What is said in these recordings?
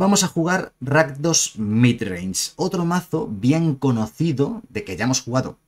vamos a jugar Rakdos Midrange, otro mazo bien conocido de que ya hemos jugado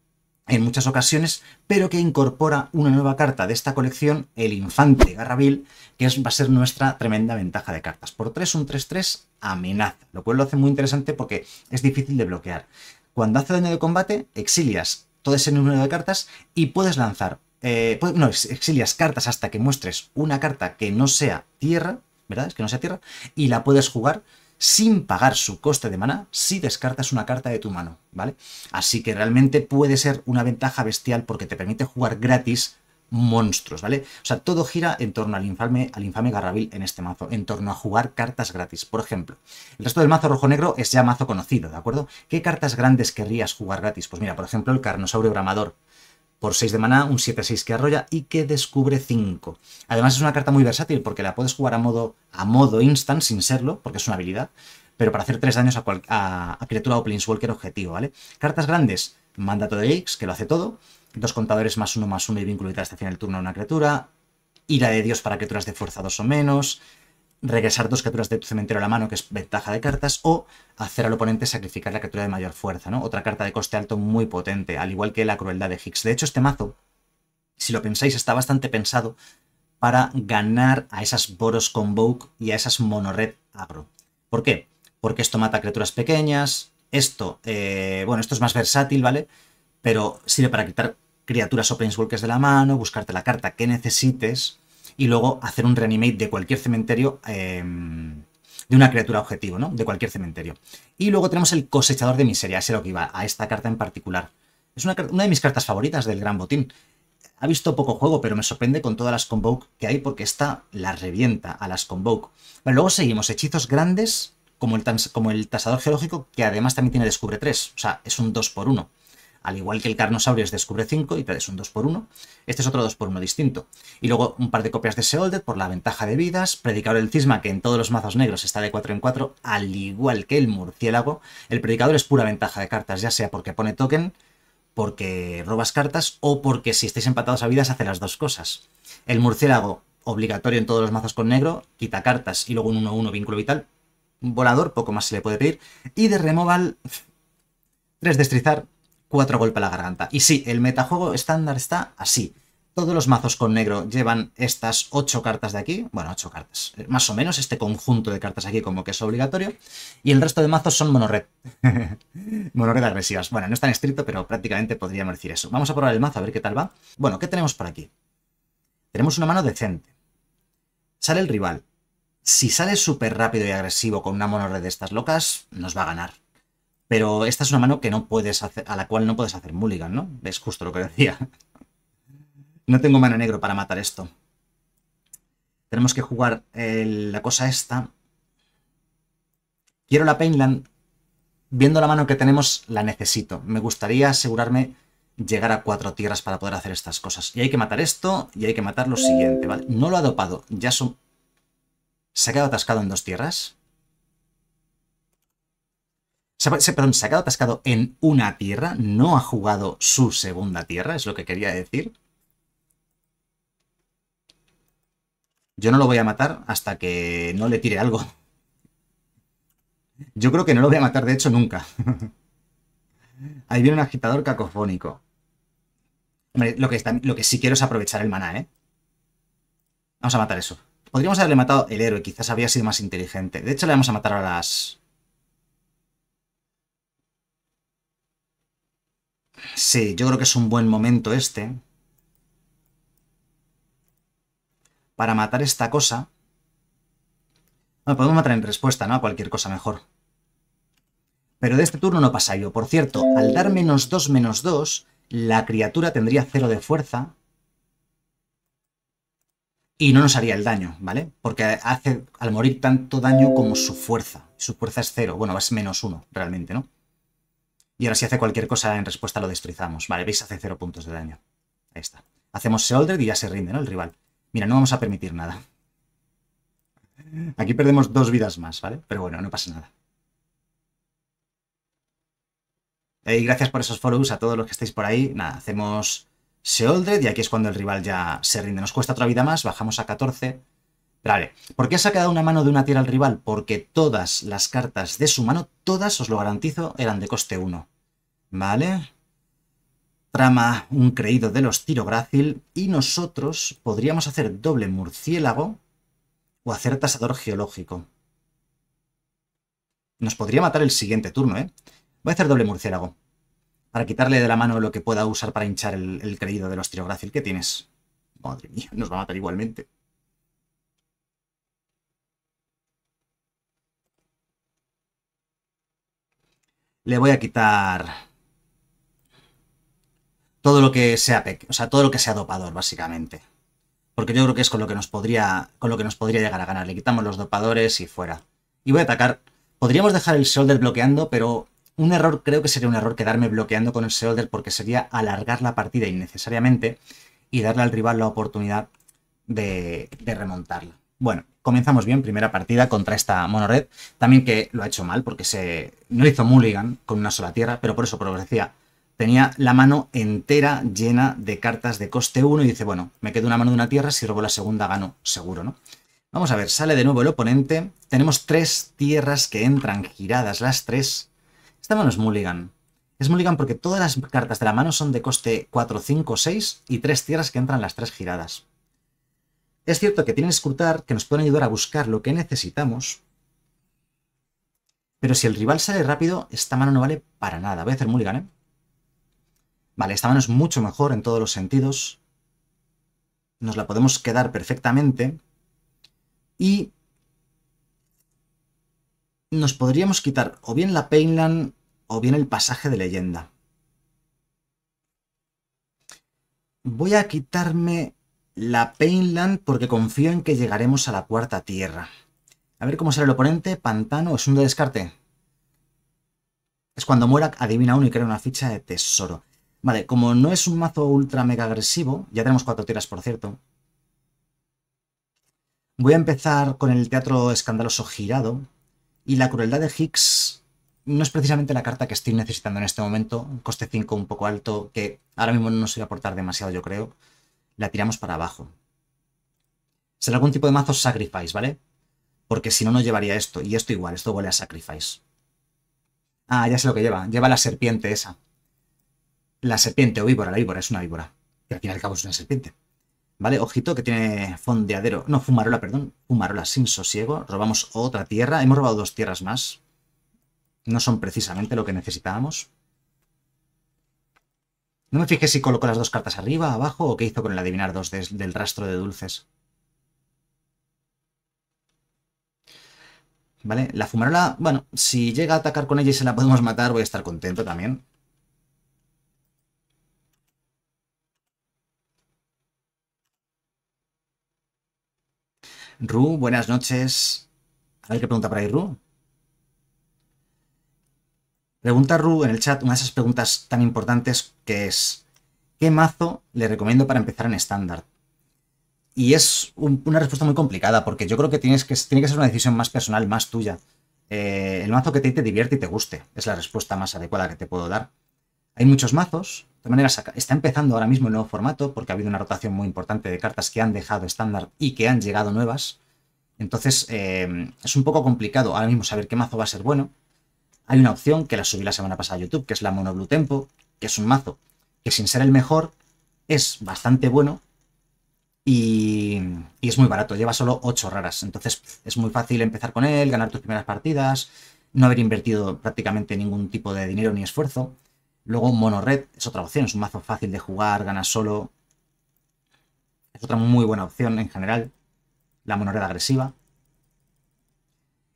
en muchas ocasiones, pero que incorpora una nueva carta de esta colección, el Infante Garrabil, que es, va a ser nuestra tremenda ventaja de cartas. Por 3, un 3-3 amenaza, lo cual lo hace muy interesante porque es difícil de bloquear. Cuando hace daño de combate, exilias todo ese número de cartas y puedes lanzar, eh, no, exilias cartas hasta que muestres una carta que no sea tierra ¿verdad? Es que no sea tierra. Y la puedes jugar sin pagar su coste de mana si descartas una carta de tu mano, ¿vale? Así que realmente puede ser una ventaja bestial porque te permite jugar gratis monstruos, ¿vale? O sea, todo gira en torno al infame, al infame Garrabil en este mazo, en torno a jugar cartas gratis. Por ejemplo, el resto del mazo rojo-negro es ya mazo conocido, ¿de acuerdo? ¿Qué cartas grandes querrías jugar gratis? Pues mira, por ejemplo, el Carnosaurio Bramador, por 6 de maná, un 7-6 que arrolla y que descubre 5. Además es una carta muy versátil porque la puedes jugar a modo, a modo instant sin serlo, porque es una habilidad, pero para hacer 3 daños a, cual, a, criatura o planeswalker objetivo, ¿vale? Cartas grandes, mandato de X, que lo hace todo, dos contadores más uno más uno y vínculo vital hasta el del turno a una criatura, ira de Dios para criaturas de fuerza 2 o menos, regresar dos criaturas de tu cementerio a la mano, que es ventaja de cartas, o hacer al oponente sacrificar la criatura de mayor fuerza, ¿no? Otra carta de coste alto muy potente, al igual que la crueldad de Higgs. De hecho, este mazo, si lo pensáis, está bastante pensado para ganar a esas Boros Convoke y a esas Red Agro. ¿Por qué? Porque esto mata criaturas pequeñas, esto, eh, bueno, esto es más versátil, ¿vale? Pero sirve para quitar criaturas o planeswalkers de la mano, buscarte la carta que necesites y luego hacer un reanimate de cualquier cementerio. Em, de una criatura objetivo, ¿no? De cualquier cementerio. Y luego tenemos el cosechador de miseria, ese es lo que iba a esta carta en particular. Es una, una de mis cartas favoritas del Gran Botín. Ha visto poco juego, pero me sorprende con todas las Convoke que hay porque esta la revienta a las Convoke. Bueno, luego seguimos, hechizos grandes como el, como el tasador geológico, que además también tiene descubre 3, o sea, es un 2 por 1 al igual que el es descubre 5 y traes un 2x1, este es otro 2x1 distinto. Y luego un par de copias de Seolder por la ventaja de vidas, Predicador del Cisma, que en todos los mazos negros está de 4 en 4, al igual que el Murciélago. El Predicador es pura ventaja de cartas, ya sea porque pone token, porque robas cartas o porque si estáis empatados a vidas hace las dos cosas. El Murciélago, obligatorio en todos los mazos con negro, quita cartas y luego un 1-1 vínculo vital. Volador, poco más se le puede pedir. Y de removal, 3 destrizar, cuatro golpes a la garganta. Y sí, el metajuego estándar está así. Todos los mazos con negro llevan estas ocho cartas de aquí, bueno, ocho cartas, eh, más o menos este conjunto de cartas aquí como que es obligatorio, y el resto de mazos son monored, monored agresivas. Bueno, no es tan estricto, pero prácticamente podríamos decir eso. Vamos a probar el mazo a ver qué tal va. Bueno, ¿qué tenemos por aquí? Tenemos una mano decente. Sale el rival. Si sale súper rápido y agresivo con una monored de estas locas, nos va a ganar. Pero esta es una mano que no puedes hacer, a la cual no puedes hacer mulligan, ¿no? Es justo lo que decía. No tengo mano negro para matar esto. Tenemos que jugar la cosa esta. Quiero la Painland. Viendo la mano que tenemos, la necesito. Me gustaría asegurarme llegar a cuatro tierras para poder hacer estas cosas. Y hay que matar esto y hay que matar lo siguiente, No lo ha dopado. Ya son... Se ha quedado atascado en dos tierras. Se, perdón, se ha quedado atascado en una tierra, no ha jugado su segunda tierra, es lo que quería decir. Yo no lo voy a matar hasta que no le tire algo. Yo creo que no lo voy a matar, de hecho, nunca. Ahí viene un agitador cacofónico. lo que, lo que sí quiero es aprovechar el maná, ¿eh? Vamos a matar eso. Podríamos haberle matado el héroe, quizás había sido más inteligente. De hecho, le vamos a matar a las... Sí, yo creo que es un buen momento este. Para matar esta cosa. Bueno, podemos matar en respuesta, ¿no? A cualquier cosa mejor. Pero de este turno no pasa yo. Por cierto, al dar menos 2, menos 2, la criatura tendría 0 de fuerza. Y no nos haría el daño, ¿vale? Porque hace al morir tanto daño como su fuerza. Su fuerza es 0. Bueno, es menos 1 realmente, ¿no? Y ahora si hace cualquier cosa en respuesta lo destrozamos. Vale, veis, hace cero puntos de daño. Ahí está. Hacemos Seoldred y ya se rinde, ¿no? El rival. Mira, no vamos a permitir nada. Aquí perdemos dos vidas más, ¿vale? Pero bueno, no pasa nada. Y gracias por esos follows a todos los que estáis por ahí. Nada, hacemos Seoldred y aquí es cuando el rival ya se rinde. Nos cuesta otra vida más, bajamos a 14. vale, ¿por qué ha sacado una mano de una tierra al rival? Porque todas las cartas de su mano, todas, os lo garantizo, eran de coste 1. ¿Vale? Trama un creído de los Tirográcil y nosotros podríamos hacer doble murciélago o hacer tasador geológico. Nos podría matar el siguiente turno, ¿eh? Voy a hacer doble murciélago para quitarle de la mano lo que pueda usar para hinchar el, creído de los Tirográcil. que tienes? Madre mía, nos va a matar igualmente. Le voy a quitar todo lo que sea, o sea, todo lo que sea dopador, básicamente. Porque yo creo que es con lo que nos podría, con lo que nos podría llegar a ganar. Le quitamos los dopadores y fuera. Y voy a atacar. Podríamos dejar el shoulder bloqueando, pero un error, creo que sería un error quedarme bloqueando con el shoulder porque sería alargar la partida innecesariamente y darle al rival la oportunidad de, de remontarla. Bueno, comenzamos bien, primera partida contra esta monored. También que lo ha hecho mal porque se no hizo mulligan con una sola tierra, pero por eso, progresía tenía la mano entera llena de cartas de coste 1 y dice, bueno, me quedo una mano de una tierra, si robo la segunda gano seguro, ¿no? Vamos a ver, sale de nuevo el oponente, tenemos tres tierras que entran giradas, las tres. Esta mano es Mulligan. Es Mulligan porque todas las cartas de la mano son de coste 4, 5, 6 y tres tierras que entran las tres giradas. Es cierto que tienen escrutar, que nos pueden ayudar a buscar lo que necesitamos, pero si el rival sale rápido, esta mano no vale para nada. Voy a hacer mulligan, ¿eh? Vale, esta mano es mucho mejor en todos los sentidos. Nos la podemos quedar perfectamente. Y nos podríamos quitar o bien la Painland o bien el pasaje de leyenda. Voy a quitarme la Painland porque confío en que llegaremos a la cuarta tierra. A ver cómo será el oponente. Pantano es un de descarte. Es cuando muera, adivina uno y crea una ficha de tesoro. Vale, como no es un mazo ultra mega agresivo, ya tenemos cuatro tiras, por cierto. Voy a empezar con el Teatro Escandaloso Girado. Y la Crueldad de Higgs no es precisamente la carta que estoy necesitando en este momento. Coste 5 un poco alto, que ahora mismo no nos iba a aportar demasiado, yo creo. La tiramos para abajo. Será algún tipo de mazo Sacrifice, ¿vale? Porque si no, no llevaría esto. Y esto igual, esto huele a Sacrifice. Ah, ya sé lo que lleva. Lleva la serpiente esa la serpiente o víbora, la víbora es una víbora, que al fin y al cabo es una serpiente. ¿Vale? Ojito que tiene fondeadero, no, fumarola, perdón, fumarola sin sosiego, robamos otra tierra, hemos robado dos tierras más, no son precisamente lo que necesitábamos. No me fijé si colocó las dos cartas arriba, abajo o qué hizo con el adivinar dos del rastro de dulces. ¿Vale? La fumarola, bueno, si llega a atacar con ella y se la podemos matar, voy a estar contento también. Ru, buenas noches. A ver qué pregunta por ahí, Ru. Pregunta Ru en el chat una de esas preguntas tan importantes que es, ¿qué mazo le recomiendo para empezar en estándar? Y es una respuesta muy complicada porque yo creo que, tienes que tiene que ser una decisión más personal, más tuya. Eh, el mazo que te, te divierte y te guste es la respuesta más adecuada que te puedo dar. Hay muchos mazos, de manera, está empezando ahora mismo el nuevo formato porque ha habido una rotación muy importante de cartas que han dejado estándar y que han llegado nuevas. Entonces, eh, es un poco complicado ahora mismo saber qué mazo va a ser bueno. Hay una opción que la subí la semana pasada a YouTube, que es la Mono Blue Tempo, que es un mazo que sin ser el mejor es bastante bueno y, y, es muy barato, lleva solo 8 raras. Entonces es muy fácil empezar con él, ganar tus primeras partidas, no haber invertido prácticamente ningún tipo de dinero ni esfuerzo. Luego un es otra opción, es un mazo fácil de jugar, gana solo. Es otra muy buena opción en general, la monored agresiva.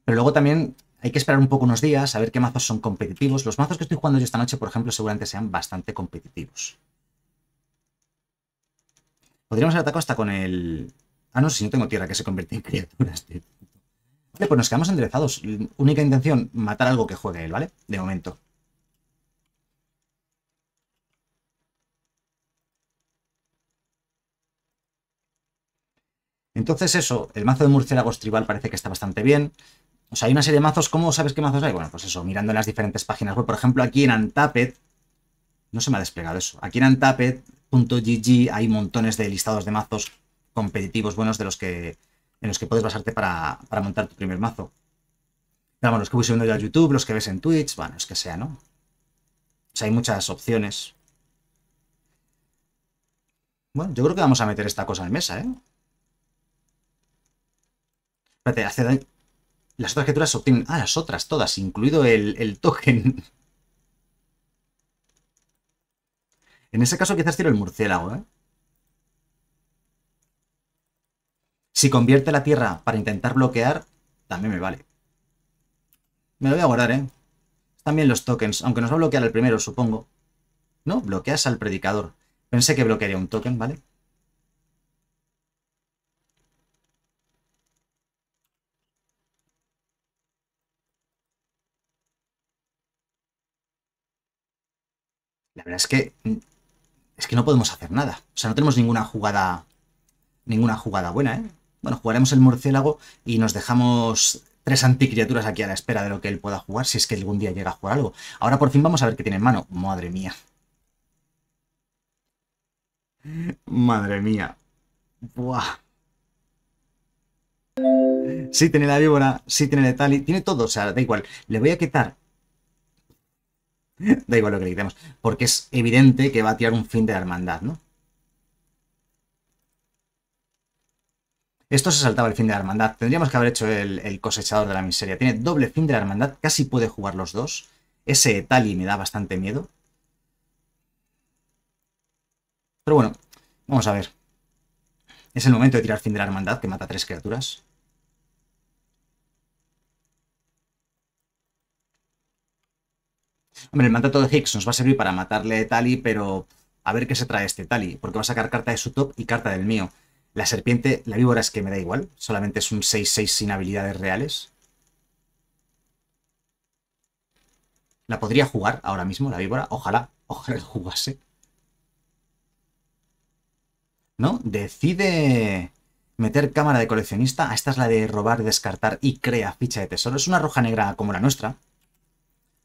Pero luego también hay que esperar un poco unos días a ver qué mazos son competitivos. Los mazos que estoy jugando yo esta noche, por ejemplo, seguramente sean bastante competitivos. Podríamos haber atacado hasta con el... Ah, no si no tengo tierra que se convierte en criaturas, Vale, pues nos quedamos enderezados. Única intención, matar algo que juegue él, ¿vale? De momento. Entonces eso, el mazo de murciélagos tribal parece que está bastante bien. O sea, hay una serie de mazos, ¿cómo sabes qué mazos hay? Bueno, pues eso, mirando en las diferentes páginas Por ejemplo, aquí en Antapet, no se me ha desplegado eso, aquí en Antapet.gg hay montones de listados de mazos competitivos buenos de los que, en los que puedes basarte para, montar tu primer mazo. Pero los que voy subiendo yo a YouTube, los que ves en Twitch, bueno, es que sea, ¿no? O sea, hay muchas opciones. Bueno, yo creo que vamos a meter esta cosa en mesa, ¿eh? Espérate, hace daño. Las otras criaturas obtienen... Ah, las otras todas, incluido el, token. En ese caso quizás tiro el murciélago, ¿eh? Si convierte la tierra para intentar bloquear, también me vale. Me lo voy a guardar, ¿eh? También los tokens, aunque nos va a bloquear el primero, supongo. No, bloqueas al predicador. Pensé que bloquearía un token, ¿vale? Pero es que es que no podemos hacer nada. O sea, no tenemos ninguna jugada ninguna jugada buena, ¿eh? Mm. Bueno, jugaremos el morcélago y nos dejamos tres anticriaturas aquí a la espera de lo que él pueda jugar, si es que algún día llega a jugar algo. Ahora por fin vamos a ver qué tiene en mano. Madre mía. Madre mía. Buah. Sí tiene la víbora, sí tiene el y tiene todo, o sea, da igual. Le voy a quitar da igual lo que le quitemos, porque es evidente que va a tirar un fin de la hermandad, ¿no? Esto se saltaba el fin de la hermandad. Tendríamos que haber hecho el, cosechador de la miseria. Tiene doble fin de la hermandad. Casi puede jugar los dos. Ese Tali me da bastante miedo. Pero bueno, vamos a ver. Es el momento de tirar fin de la hermandad, que mata tres criaturas. Hombre, el mandato de Higgs nos va a servir para matarle a Tali, pero a ver qué se trae este Tali, porque va a sacar carta de su top y carta del mío. La serpiente, la víbora es que me da igual, solamente es un 6-6 sin habilidades reales. La podría jugar ahora mismo, la víbora, ojalá, ojalá jugase. ¿No? Decide meter cámara de coleccionista. Esta es la de robar, descartar y crea ficha de tesoro. Es una roja negra como la nuestra,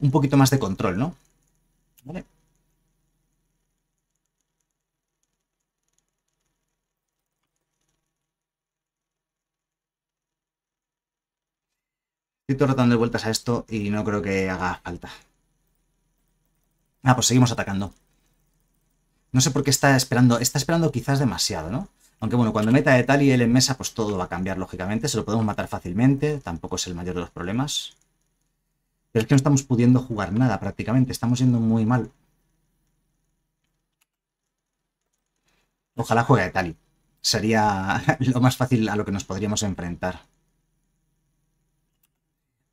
un poquito más de control, ¿no? ¿Vale? Estoy todo de vueltas a esto y no creo que haga falta. Ah, pues seguimos atacando. No sé por qué está esperando. Está esperando quizás demasiado, ¿no? Aunque bueno, cuando meta de tal y él en mesa, pues todo va a cambiar, lógicamente. Se lo podemos matar fácilmente. Tampoco es el mayor de los problemas. Pero es que no estamos pudiendo jugar nada prácticamente. Estamos yendo muy mal. Ojalá juegue a Tali. Sería lo más fácil a lo que nos podríamos enfrentar.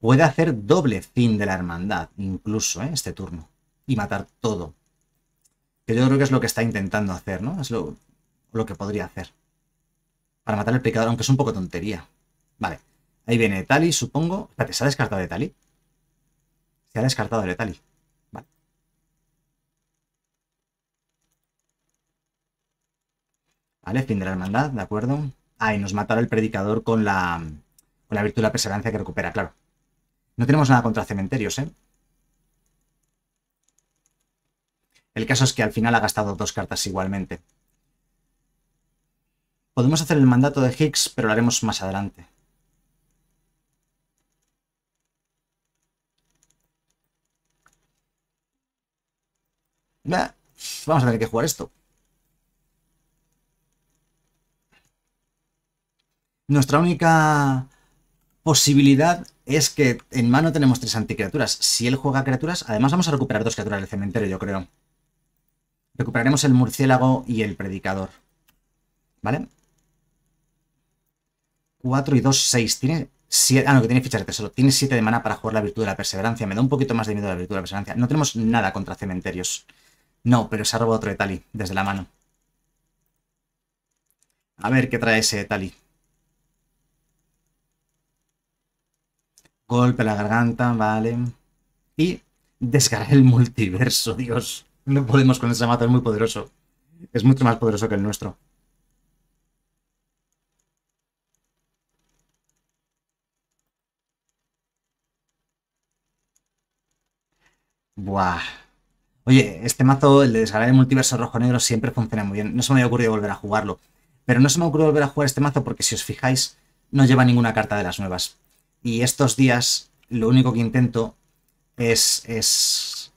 Puede hacer doble fin de la hermandad, incluso, ¿eh? este turno. Y matar todo. Que yo creo que es lo que está intentando hacer, ¿no? Es lo, lo que podría hacer. Para matar el pecador, aunque es un poco tontería. Vale. Ahí viene Tali, supongo. Espérate, ¿se ha descartado de Tali? Se ha descartado el Etali. Vale. fin de la hermandad, de acuerdo. Ah, y nos matará el predicador con la, con la virtud de la perseverancia que recupera, claro. No tenemos nada contra cementerios, ¿eh? El caso es que al final ha gastado dos cartas igualmente. Podemos hacer el mandato de Higgs, pero lo haremos más adelante. vamos a ver qué jugar esto. Nuestra única posibilidad es que en mano tenemos tres anticriaturas. Si él juega criaturas, además vamos a recuperar dos criaturas del cementerio, yo creo. Recuperaremos el murciélago y el predicador. ¿Vale? 4 y 2, 6. Tiene 7. Ah, no, que tiene fichas de tesoro. Tiene 7 de mana para jugar la virtud de la perseverancia. Me da un poquito más de miedo la virtud de la perseverancia. No tenemos nada contra cementerios. No, pero se ha robado otro Etali desde la mano. A ver qué trae ese Tali. Golpe a la garganta, vale. Y descarga el multiverso, Dios. No podemos con ese mato, es muy poderoso. Es mucho más poderoso que el nuestro. Buah. Oye, este mazo, el de el Multiverso Rojo-Negro, siempre funciona muy bien. No se me había ocurrido volver a jugarlo. Pero no se me ocurrió volver a jugar este mazo porque, si os fijáis, no lleva ninguna carta de las nuevas. Y estos días, lo único que intento es... es...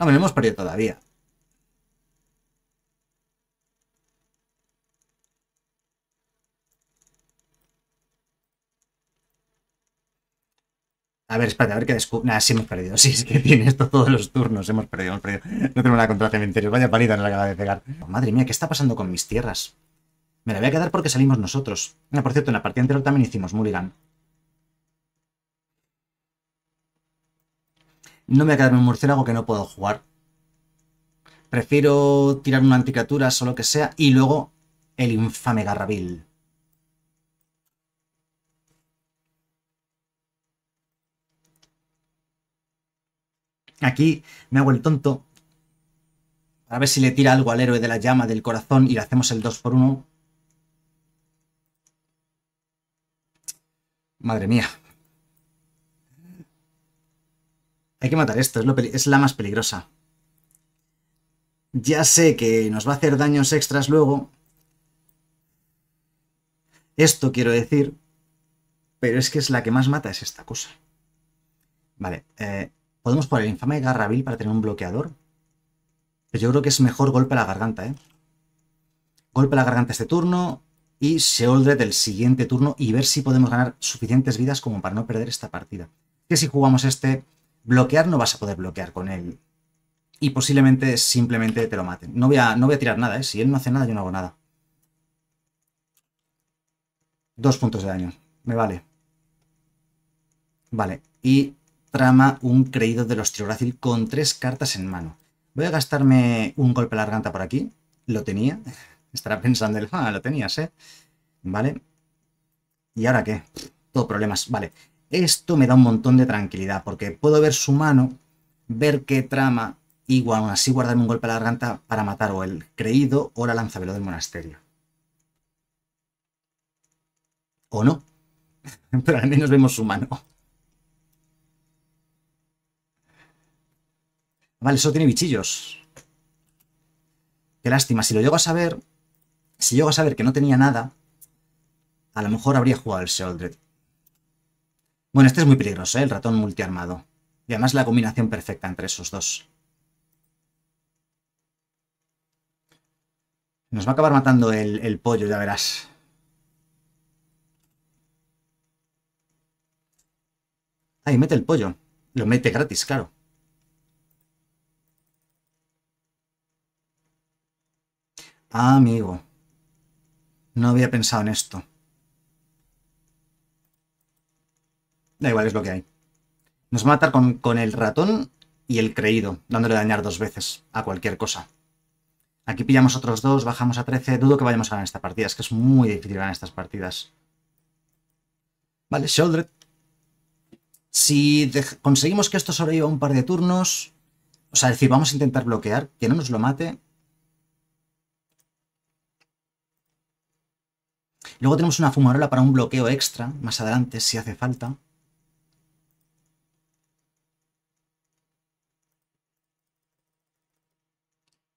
No, me lo hemos perdido todavía. A ver, espérate, a ver qué descubro. Nah, sí hemos perdido. Sí, es que tiene esto todos los turnos. Hemos perdido, hemos perdido. No tengo nada contra cementerio. Vaya palita no la acaba de pegar. madre mía, ¿qué está pasando con mis tierras? Me la voy a quedar porque salimos nosotros. Ah, por cierto, en la partida anterior también hicimos Mulligan. No me voy a quedarme un murciélago que no puedo jugar. Prefiero tirar una anticatura o lo que sea y luego el infame Garrabil. Aquí me hago el tonto. A ver si le tira algo al héroe de la llama del corazón y le hacemos el 2 por 1. Madre mía. Hay que matar esto, es, es la más peligrosa. Ya sé que nos va a hacer daños extras luego. Esto quiero decir, pero es que es la que más mata, es esta cosa. Vale, eh, Podemos poner el infame Garrabil para tener un bloqueador. Pero pues yo creo que es mejor golpe a la garganta, ¿eh? Golpe a la garganta este turno y Seoldred del siguiente turno y ver si podemos ganar suficientes vidas como para no perder esta partida. Que si jugamos este, bloquear no vas a poder bloquear con él. Y posiblemente simplemente te lo maten. No voy no voy a tirar nada, ¿eh? Si él no hace nada, yo no hago nada. Dos puntos de daño. Me vale. Vale. Y trama un creído de los Trigrácil con tres cartas en mano. Voy a gastarme un golpe a la garganta por aquí. Lo tenía. Estará pensando el, ah, lo tenías, ¿eh? Vale. ¿Y ahora qué? Todo problemas. Vale. Esto me da un montón de tranquilidad porque puedo ver su mano, ver qué trama y aún así guardarme un golpe a la garganta para matar o el creído o la lanzavelo del monasterio. O no. Pero al menos vemos su mano. Vale, eso tiene bichillos. Qué lástima. Si lo llego a saber... Si llego a saber que no tenía nada... A lo mejor habría jugado el Sealdred. Bueno, este es muy peligroso, ¿eh? El ratón multiarmado. Y además la combinación perfecta entre esos dos. Nos va a acabar matando el, el pollo, ya verás. Ahí mete el pollo. Lo mete gratis, claro. Ah, amigo. No había pensado en esto. Da igual, es lo que hay. Nos va a matar con, el ratón y el creído, dándole dañar dos veces a cualquier cosa. Aquí pillamos otros dos, bajamos a 13. Dudo que vayamos a ganar esta partida. Es que es muy difícil ganar estas partidas. Vale, Sheldred. Si conseguimos que esto sobreviva un par de turnos... O sea, decir, vamos a intentar bloquear, que no nos lo mate. Luego tenemos una fumarola para un bloqueo extra, más adelante, si hace falta.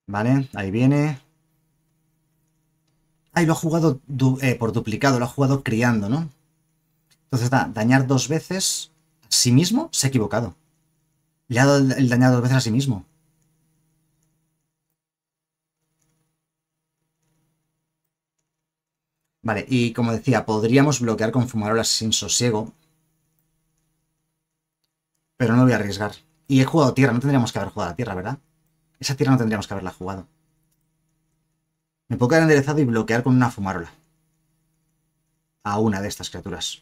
Vale, ahí viene. Ahí lo ha jugado eh, por duplicado, lo ha jugado criando, ¿no? Entonces, da, dañar dos veces a sí mismo, se ha equivocado. Le ha dado el dañar dos veces a sí mismo. Vale, y como decía, podríamos bloquear con fumarolas sin sosiego. Pero no lo voy a arriesgar. Y he jugado tierra, no tendríamos que haber jugado a tierra, ¿verdad? Esa tierra no tendríamos que haberla jugado. Me puedo quedar enderezado y bloquear con una fumarola. A una de estas criaturas.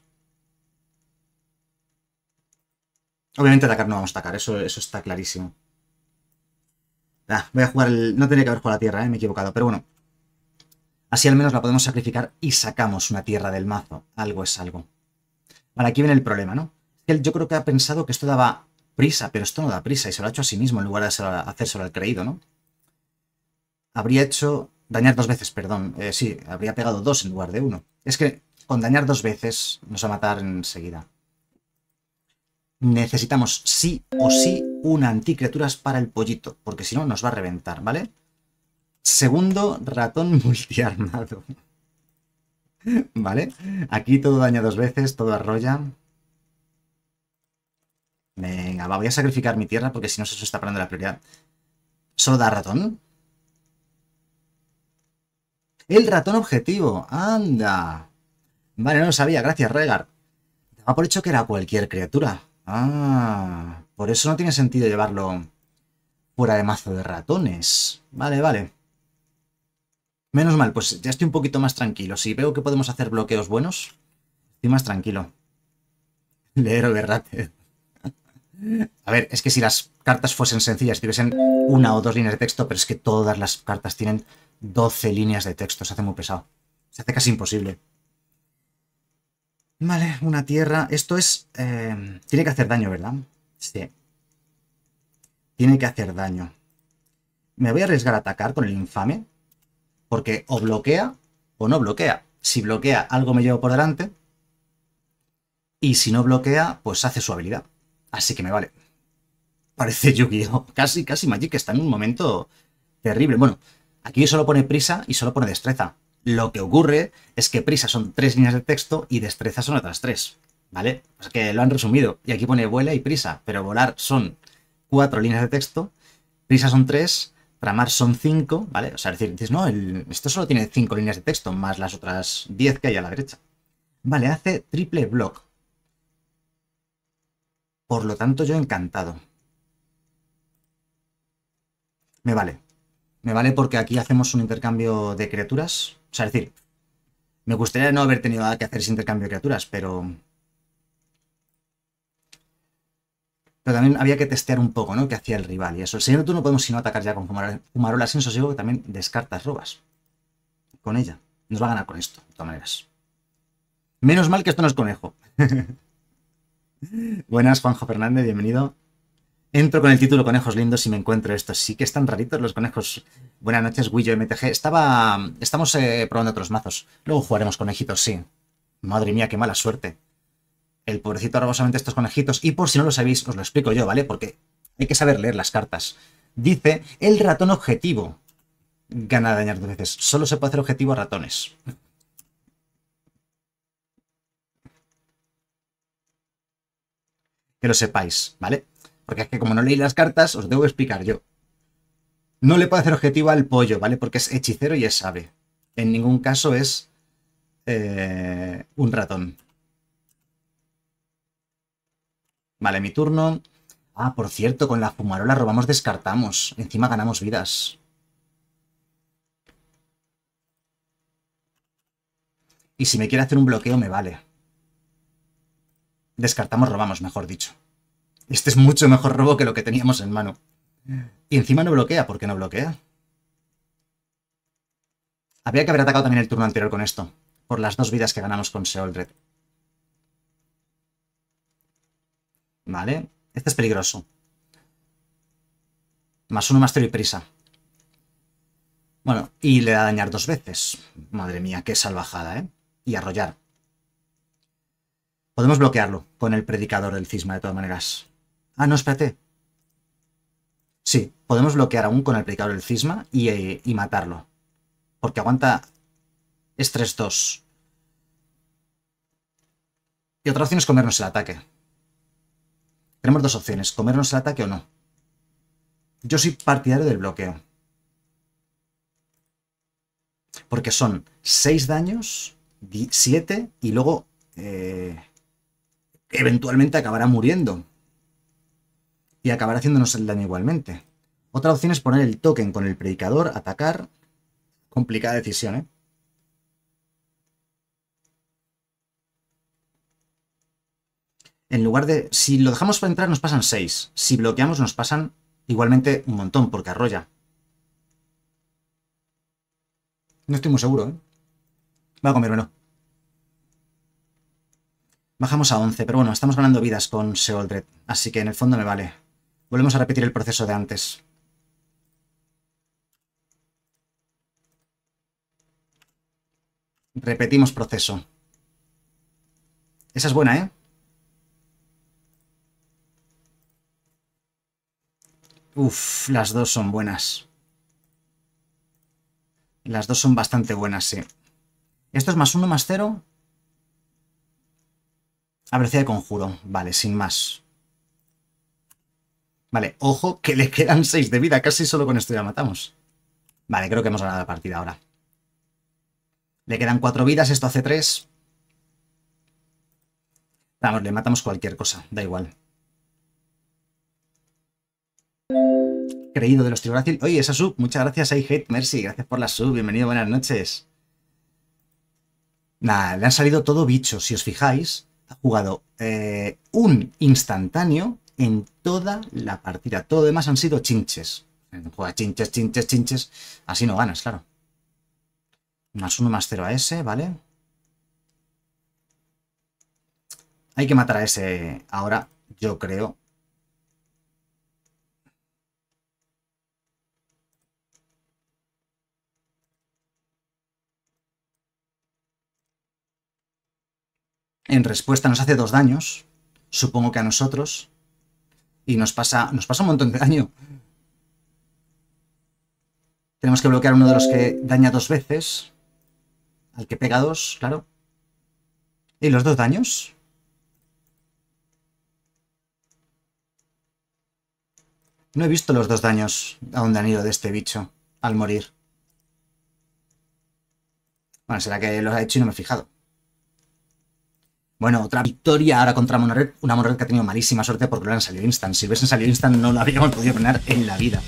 Obviamente atacar no vamos a atacar, eso, eso está clarísimo. Ah, voy a jugar el... No tenía que haber jugado a tierra, eh, me he equivocado. Pero bueno, Así al menos la podemos sacrificar y sacamos una tierra del mazo. Algo es algo. Vale, aquí viene el problema, ¿no? Él yo creo que ha pensado que esto daba prisa, pero esto no da prisa y se lo ha hecho a sí mismo en lugar de hacérselo al creído, ¿no? Habría hecho dañar dos veces, perdón. Eh, sí, habría pegado dos en lugar de uno. Es que con dañar dos veces nos va a matar enseguida. Necesitamos sí o sí una anticriaturas para el pollito, porque si no nos va a reventar, ¿vale? Segundo, ratón multiarmado. ¿Vale? Aquí todo daña dos veces, todo arrolla. Venga, va, voy a sacrificar mi tierra porque si no se está parando la prioridad. ¿Solo da ratón? ¡El ratón objetivo! ¡Anda! Vale, no lo sabía. Gracias, Regar. Daba por hecho que era cualquier criatura. Ah, por eso no tiene sentido llevarlo fuera de mazo de ratones. Vale, vale. Menos mal, pues ya estoy un poquito más tranquilo. Si veo que podemos hacer bloqueos buenos, estoy más tranquilo. Leer verdad. A ver, es que si las cartas fuesen sencillas, tuviesen una o dos líneas de texto, pero es que todas las cartas tienen 12 líneas de texto, se hace muy pesado. Se hace casi imposible. Vale, una tierra. Esto es... Eh, tiene que hacer daño, ¿verdad? Sí. Tiene que hacer daño. Me voy a arriesgar a atacar con el infame. Porque o bloquea o no bloquea. Si bloquea, algo me llevo por delante. Y si no bloquea, pues hace su habilidad. Así que me vale. Parece Yu-Gi-Oh! Casi, casi Magic está en un momento terrible. Bueno, aquí solo pone prisa y solo pone destreza. Lo que ocurre es que prisa son tres líneas de texto y destreza son otras tres. ¿Vale? O sea que lo han resumido. Y aquí pone vuela y prisa. Pero volar son cuatro líneas de texto. Prisa son tres tramar son 5, ¿vale? O sea, decir, dices, no, esto solo tiene 5 líneas de texto, más las otras 10 que hay a la derecha. Vale, hace triple block. Por lo tanto, yo encantado. Me vale. Me vale porque aquí hacemos un intercambio de criaturas. O sea, es decir, me gustaría no haber tenido que hacer ese intercambio de criaturas, pero Pero también había que testear un poco, ¿no? Que hacía el rival y eso. El señor tú no podemos sino atacar ya con fumarola, sin sosiego, que también descartas robas. Con ella. Nos va a ganar con esto, de todas maneras. Menos mal que esto no es conejo. Buenas, Juanjo Fernández, bienvenido. Entro con el título Conejos Lindos y me encuentro esto. Sí que están raritos los conejos. Buenas noches, Guillo MTG. Estaba. Estamos eh, probando otros mazos. Luego jugaremos conejitos, sí. Madre mía, qué mala suerte el pobrecito rabosamente estos conejitos, y por si no lo sabéis, os lo explico yo, ¿vale? Porque hay que saber leer las cartas. Dice, el ratón objetivo gana dañar dos veces. Solo se puede hacer objetivo a ratones. Que lo sepáis, ¿vale? Porque es que como no leí las cartas, os debo explicar yo. No le puedo hacer objetivo al pollo, ¿vale? Porque es hechicero y es ave. En ningún caso es eh, un ratón. Vale, mi turno. Ah, por cierto, con la fumarola robamos, descartamos. Encima ganamos vidas. Y si me quiere hacer un bloqueo, me vale. Descartamos, robamos, mejor dicho. Este es mucho mejor robo que lo que teníamos en mano. Y encima no bloquea. ¿Por qué no bloquea? Habría que haber atacado también el turno anterior con esto. Por las dos vidas que ganamos con Seoldred. Vale. Este es peligroso. Más uno, más y prisa. Bueno, y le da a dañar dos veces. Madre mía, qué salvajada, ¿eh? Y arrollar. Podemos bloquearlo con el predicador del cisma, de todas maneras. Ah, no, espérate. Sí, podemos bloquear aún con el predicador del cisma y, eh, matarlo. Porque aguanta... Es 3-2. Y otra opción es comernos el ataque. Tenemos dos opciones, comernos el ataque o no. Yo soy partidario del bloqueo. Porque son 6 daños, 7 y luego eh, eventualmente acabará muriendo. Y acabará haciéndonos el daño igualmente. Otra opción es poner el token con el predicador, atacar. Complicada decisión, ¿eh? en lugar de... Si lo dejamos para entrar nos pasan 6. Si bloqueamos nos pasan igualmente un montón, porque arrolla. No estoy muy seguro, ¿eh? Va a comérmelo. Bajamos a 11, pero bueno, estamos ganando vidas con Seoldred, así que en el fondo me vale. Volvemos a repetir el proceso de antes. Repetimos proceso. Esa es buena, ¿eh? Uf, las dos son buenas. Las dos son bastante buenas, sí. ¿Esto es más uno, más cero? A si de conjuro. Vale, sin más. Vale, ojo que le quedan seis de vida. Casi solo con esto ya matamos. Vale, creo que hemos ganado la partida ahora. Le quedan cuatro vidas, esto hace tres. Vamos, le matamos cualquier cosa, da igual. creído de los Tribrácil. Oye, esa sub, muchas gracias, I Hate Mercy. Gracias por la sub, bienvenido, buenas noches. Nada, le han salido todo bicho, si os fijáis. Ha jugado eh, un instantáneo en toda la partida. Todo demás han sido chinches. Juega chinches, chinches, chinches. Así no ganas, claro. Más uno, más cero a ese, ¿vale? Hay que matar a ese ahora, yo creo. en respuesta nos hace dos daños, supongo que a nosotros, y nos pasa, nos pasa un montón de daño. Tenemos que bloquear uno de los que daña dos veces, al que pega dos, claro. ¿Y los dos daños? No he visto los dos daños a donde han ido de este bicho al morir. Bueno, será que los ha hecho y no me he fijado. Bueno, otra victoria ahora contra Monored, una Monored que ha tenido malísima suerte porque lo han salido instant. Si hubiesen salido instant no lo habríamos podido ganar en la vida.